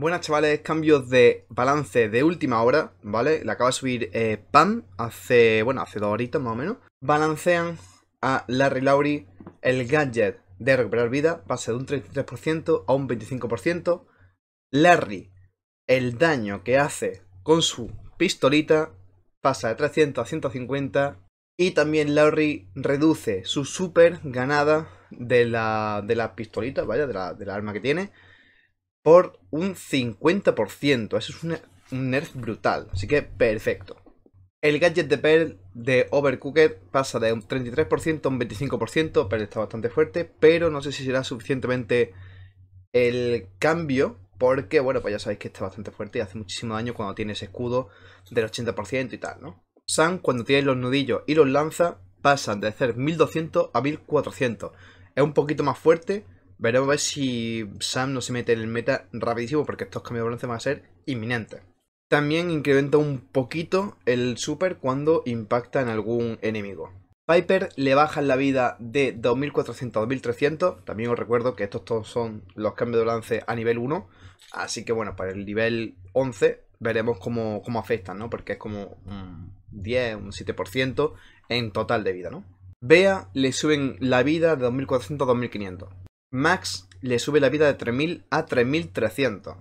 Buenas chavales, cambios de balance de última hora, ¿vale? Le acaba de subir eh, Pam hace, bueno, hace dos horitas más o menos. Balancean a Larry Lowry el gadget de recuperar vida, pasa de un 33% a un 25%. Larry, el daño que hace con su pistolita pasa de 300 a 150. Y también Larry reduce su super ganada de la, de la pistolita, vaya, de la, de la arma que tiene por un 50%. Eso es un nerf brutal. Así que perfecto. El gadget de Pearl de Overcooker pasa de un 33% a un 25%. Pearl está bastante fuerte, pero no sé si será suficientemente el cambio. Porque, bueno, pues ya sabéis que está bastante fuerte y hace muchísimo daño cuando tiene ese escudo del 80% y tal, ¿no? Sam, cuando tiene los nudillos y los lanza, pasan de hacer 1200 a 1400. Es un poquito más fuerte, Veremos a ver si Sam no se mete en el meta rapidísimo porque estos cambios de balance van a ser inminentes. También incrementa un poquito el super cuando impacta en algún enemigo. Piper le baja la vida de 2400 a 2300. También os recuerdo que estos todos son los cambios de balance a nivel 1. Así que bueno, para el nivel 11 veremos cómo, cómo afectan, ¿no? Porque es como un 10, un 7% en total de vida, ¿no? Bea le suben la vida de 2400 a 2500. Max le sube la vida de 3000 a 3300.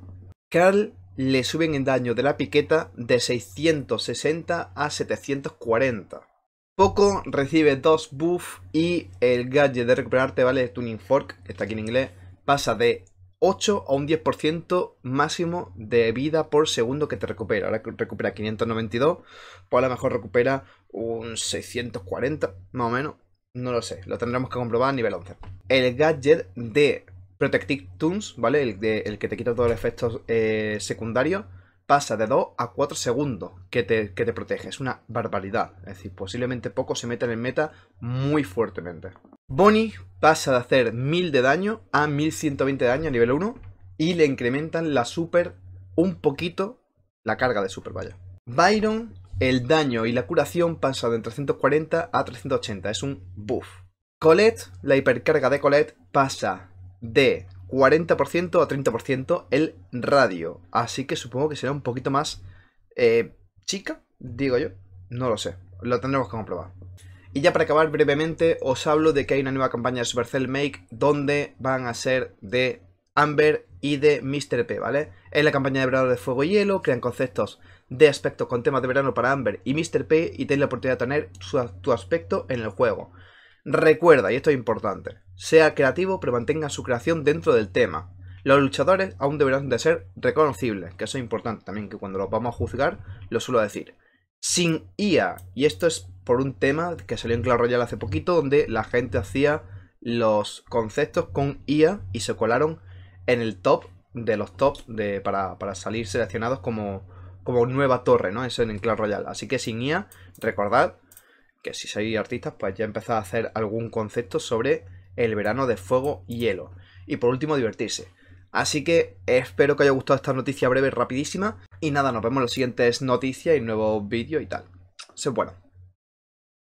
Carl le suben el daño de la piqueta de 660 a 740. Poco recibe dos buffs y el gadget de recuperarte vale Tuning Fork, que está aquí en inglés, pasa de 8 a un 10% máximo de vida por segundo que te recupera. Ahora que recupera 592, pues a lo mejor recupera un 640, más o menos. No lo sé, lo tendremos que comprobar a nivel 11 el gadget de Protective Tunes, ¿vale? El, que te quita todos los efectos eh, secundarios, pasa de 2 a 4 segundos que te, protege. Es una barbaridad. Es decir, posiblemente poco se meta en meta muy fuertemente. Bonnie pasa de hacer 1000 de daño a 1120 de daño a nivel 1 y le incrementan la super un poquito la carga de super, vaya. Byron, el daño y la curación pasa de 340 a 380. Es un buff. Colette, la hipercarga de Colette pasa de 40% a 30% el radio. Así que supongo que será un poquito más eh, chica, digo yo. No lo sé, lo tendremos que comprobar. Y ya para acabar brevemente, os hablo de que hay una nueva campaña de Supercell Make donde van a ser de Amber y de Mr. P, ¿vale? Es la campaña de verano de Fuego y Hielo, crean conceptos de aspecto con temas de verano para Amber y Mr. P y tenéis la oportunidad de tener su, tu aspecto en el juego. Recuerda, y esto es importante, sea creativo pero mantenga su creación dentro del tema. Los luchadores aún deberán de ser reconocibles, que eso es importante también, que cuando los vamos a juzgar lo suelo decir. Sin IA, y esto es por un tema que salió en Clash Royale hace poquito, donde la gente hacía los conceptos con IA y se colaron en el top de los tops para, salir seleccionados como, como nueva torre, ¿no? Eso en Clan Clash Royale. Así que sin IA, recordad si sois artistas, pues ya empezar a hacer algún concepto sobre el verano de fuego y hielo. Y por último, divertirse. Así que espero que haya gustado esta noticia breve, rapidísima. Y nada, nos vemos en las siguientes noticias y nuevos vídeos y tal. Se bueno.